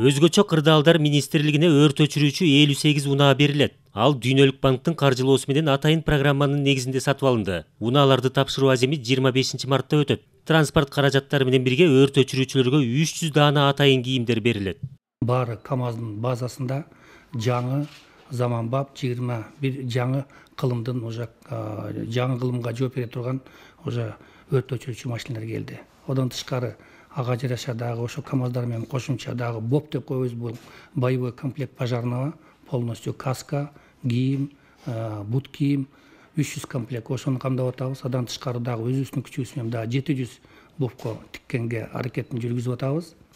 өзгөчө кырдаалдар министрлигине өрт өчүрүүчү элүү сегиз унаа берилет ал дүйнөлүк банктын каржылоосу менен атайын программанын негизинде сатып алынды унааларды тапшыруу аземи жыйырма бешинчи мартта өтөт транспорт каражаттары менен бирге өрт өчүрүүчүлөргө үч жүз даана атайын кийимдер берилет баары камаздын базасында жаңы заманбап жыйырма бир жаңы кылымдын уже жаңы кылымга жооп бере турган уже өрт өчүрүүчү машиналар келди одон тышкары ага жараша дагы ошо камаздар менен кошумча дагы боб деп коебуз бул боевой комплект пожарного полностью каска кийим э, бут кийим үч жүз комплект ошону камдап атабыз андан тышкары дагы өзүбүздүн күчүбүз менен дагы жети жүз бобко тиккенге аракетин жүргүзүп атабыз